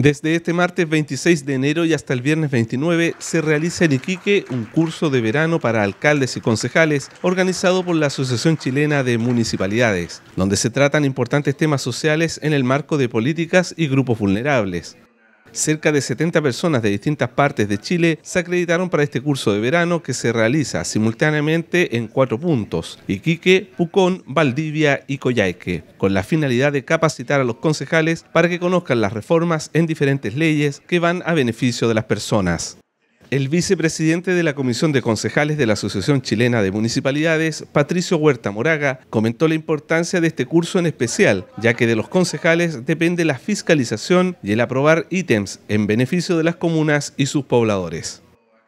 Desde este martes 26 de enero y hasta el viernes 29 se realiza en Iquique un curso de verano para alcaldes y concejales organizado por la Asociación Chilena de Municipalidades, donde se tratan importantes temas sociales en el marco de políticas y grupos vulnerables. Cerca de 70 personas de distintas partes de Chile se acreditaron para este curso de verano que se realiza simultáneamente en cuatro puntos, Iquique, Pucón, Valdivia y Coyhaique, con la finalidad de capacitar a los concejales para que conozcan las reformas en diferentes leyes que van a beneficio de las personas el vicepresidente de la Comisión de Concejales de la Asociación Chilena de Municipalidades, Patricio Huerta Moraga, comentó la importancia de este curso en especial, ya que de los concejales depende la fiscalización y el aprobar ítems en beneficio de las comunas y sus pobladores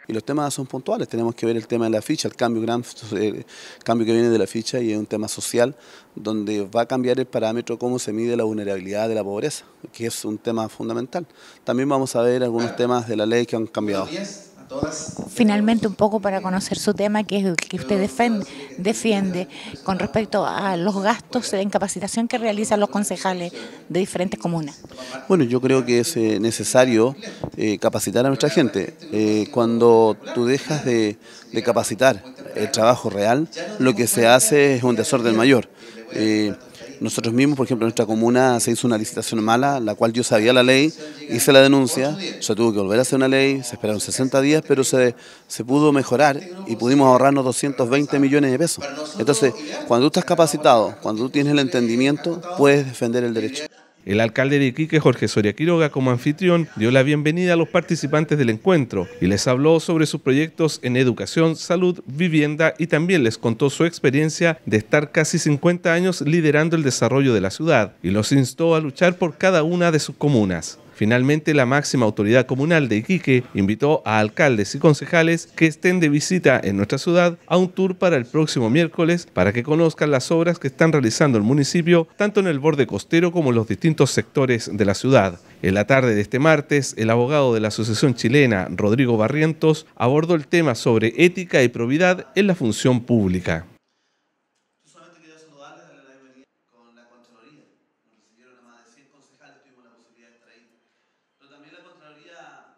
y los temas son puntuales, tenemos que ver el tema de la ficha, el cambio, el eh, cambio que viene de la ficha y es un tema social donde va a cambiar el parámetro cómo se mide la vulnerabilidad de la pobreza, que es un tema fundamental. También vamos a ver algunos temas de la ley que han cambiado finalmente un poco para eh, conocer su tema que es que usted defiende, con respecto a los gastos de incapacitación que realizan los concejales de diferentes comunas. Bueno, yo creo que es eh, necesario eh, capacitar a nuestra gente. cuando tú dejas de, capacitar el trabajo real, lo que se hace es un desorden mayor. Nosotros mismos, por ejemplo, en nuestra comuna se hizo una licitación mala, la cual yo sabía la ley, hice la denuncia, se tuvo que volver a hacer una ley, se esperaron 60 días, pero se, se pudo mejorar y pudimos ahorrarnos 220 millones de pesos. Entonces, cuando tú estás capacitado, cuando tú tienes el entendimiento, puedes defender el derecho. El alcalde de Iquique, Jorge Soria Quiroga, como anfitrión, dio la bienvenida a los participantes del encuentro y les habló sobre sus proyectos en educación, salud, vivienda y también les contó su experiencia de estar casi 50 años liderando el desarrollo de la ciudad y los instó a luchar por cada una de sus comunas. Finalmente, la máxima autoridad comunal de Iquique invitó a alcaldes y concejales que estén de visita en nuestra ciudad a un tour para el próximo miércoles para que conozcan las obras que están realizando el municipio, tanto en el borde costero como en los distintos sectores de la ciudad. En la tarde de este martes, el abogado de la Asociación Chilena, Rodrigo Barrientos, abordó el tema sobre ética y probidad en la función pública. Yeah.